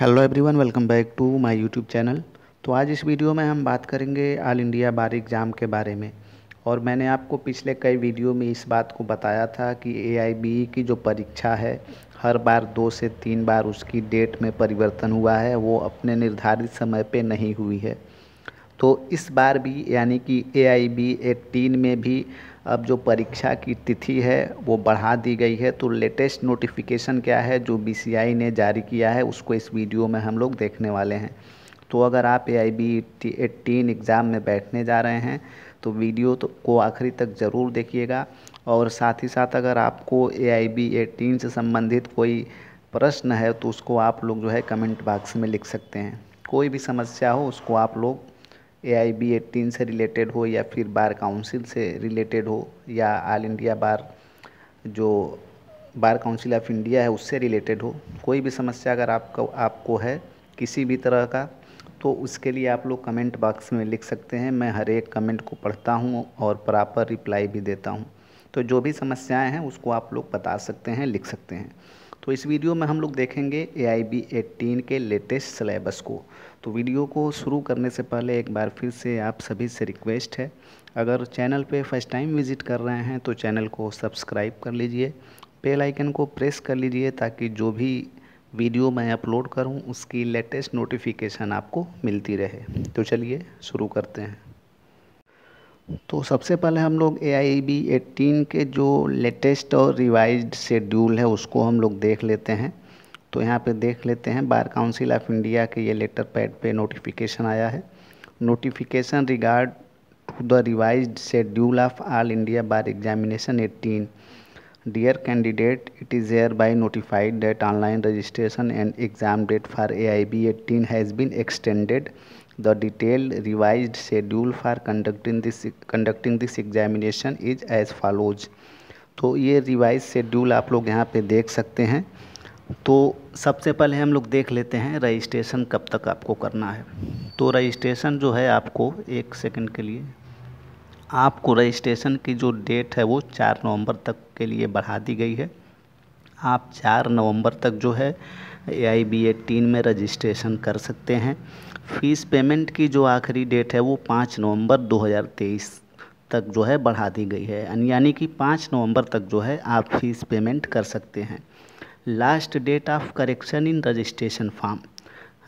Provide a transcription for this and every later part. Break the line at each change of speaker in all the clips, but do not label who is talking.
Hello everyone welcome back to my YouTube channel तो आज इस वीडियो में हम बात करेंगे ऑल इंडिया बार एग्ज़ाम के बारे में और मैंने आपको पिछले कई वीडियो में इस बात को बताया था कि ए e की जो परीक्षा है हर बार दो से तीन बार उसकी डेट में परिवर्तन हुआ है वो अपने निर्धारित समय पर नहीं हुई है तो इस बार भी यानी कि ए आई e में भी अब जो परीक्षा की तिथि है वो बढ़ा दी गई है तो लेटेस्ट नोटिफिकेशन क्या है जो बी ने जारी किया है उसको इस वीडियो में हम लोग देखने वाले हैं तो अगर आप A I B eighteen exam में बैठने जा रहे हैं तो वीडियो तो को आखिरी तक ज़रूर देखिएगा और साथ ही साथ अगर आपको ए आई बी एटीन से संबंधित कोई प्रश्न है तो उसको आप लोग जो है कमेंट बॉक्स में लिख सकते हैं कोई भी समस्या हो उसको आप लोग ए आई बी एटीन से रिलेटेड हो या फिर बार काउंसिल से रिलेटेड हो या ऑल इंडिया बार जो बार काउंसिल ऑफ इंडिया है उससे रिलेटेड हो कोई भी समस्या अगर आपको आपको है किसी भी तरह का तो उसके लिए आप लोग कमेंट बॉक्स में लिख सकते हैं मैं हर एक कमेंट को पढ़ता हूँ और प्रॉपर रिप्लाई भी देता हूँ तो जो भी समस्याएं हैं उसको आप लोग बता सकते हैं लिख सकते हैं तो इस वीडियो में हम लोग देखेंगे ए आई बी एटीन के लेटेस्ट सिलेबस को तो वीडियो को शुरू करने से पहले एक बार फिर से आप सभी से रिक्वेस्ट है अगर चैनल पे फर्स्ट टाइम विज़िट कर रहे हैं तो चैनल को सब्सक्राइब कर लीजिए बेल आइकन को प्रेस कर लीजिए ताकि जो भी वीडियो मैं अपलोड करूं उसकी लेटेस्ट नोटिफिकेशन आपको मिलती रहे तो चलिए शुरू करते हैं तो सबसे पहले हम लोग ए आई बी एटीन के जो लेटेस्ट और रिवाइज शेड्यूल है उसको हम लोग देख लेते हैं तो यहाँ पे देख लेते हैं बार काउंसिल ऑफ इंडिया के ये लेटर पैड पे नोटिफिकेशन आया है notification regard to the revise schedule of all India bar examination eighteen dear candidate it is hereby notified date online registration and exam date for A I B eighteen has been extended The detailed revised schedule for conducting this conducting this examination is as follows. तो ये revise schedule आप लोग यहाँ पे देख सकते हैं तो सबसे पहले हम लोग देख लेते हैं रजिस्ट्रेशन कब तक आपको करना है तो रजिस्ट्रेशन जो है आपको एक सेकंड के लिए आपको रजिस्ट्रेशन की जो डेट है वो चार नवंबर तक के लिए बढ़ा दी गई है आप चार नवंबर तक जो है A I B eighteen में रजिस्ट्रेशन कर सकते हैं फ़ीस पेमेंट की जो आखिरी डेट है वो पाँच नवंबर 2023 तक जो है बढ़ा दी गई है यानी कि पाँच नवंबर तक जो है आप फीस पेमेंट कर सकते हैं last date of correction in registration form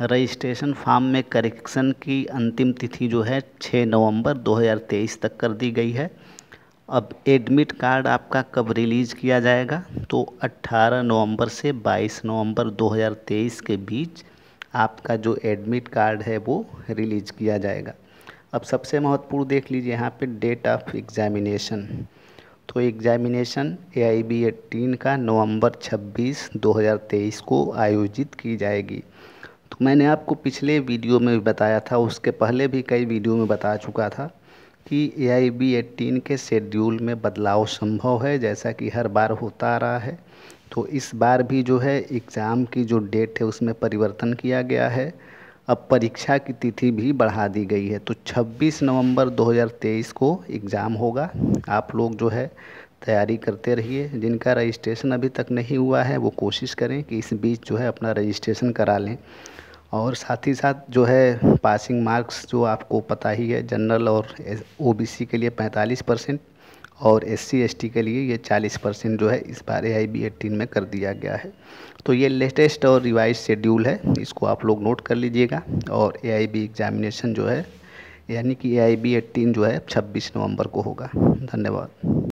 registration form में करेक्शन की अंतिम तिथि जो है 6 नवंबर 2023 तक कर दी गई है अब एडमिट कार्ड आपका कब रिलीज़ किया जाएगा तो 18 नवंबर से 22 नवंबर 2023 के बीच आपका जो एडमिट कार्ड है वो रिलीज़ किया जाएगा अब सबसे महत्वपूर्ण देख लीजिए यहाँ पे डेट ऑफ एग्ज़ामिनेशन तो examination A I B eighteen का नवंबर 26 2023 को आयोजित की जाएगी तो मैंने आपको पिछले वीडियो में बताया था उसके पहले भी कई वीडियो में बता चुका था कि ए आई बी एटीन के शेड्यूल में बदलाव संभव है जैसा कि हर बार होता आ रहा है तो इस बार भी जो है एग्ज़ाम की जो डेट है उसमें परिवर्तन किया गया है अब परीक्षा की तिथि भी बढ़ा दी गई है तो 26 नवंबर 2023 को एग्ज़ाम होगा आप लोग जो है तैयारी करते रहिए जिनका रजिस्ट्रेशन अभी तक नहीं हुआ है वो कोशिश करें कि इस बीच जो है अपना रजिस्ट्रेशन करा लें और साथ ही साथ जो है पासिंग मार्क्स जो आपको पता ही है जनरल और ओबीसी के लिए 45 परसेंट और एस सी एस टी के लिए ये 40 परसेंट जो है इस बार ए आई बी एटीन में कर दिया गया है तो ये लेटेस्ट और रिवाइज शेड्यूल है इसको आप लोग नोट कर लीजिएगा और ए आई बी एग्ज़ामिनेशन जो है यानी कि ए आई बी जो है छब्बीस नवम्बर को होगा धन्यवाद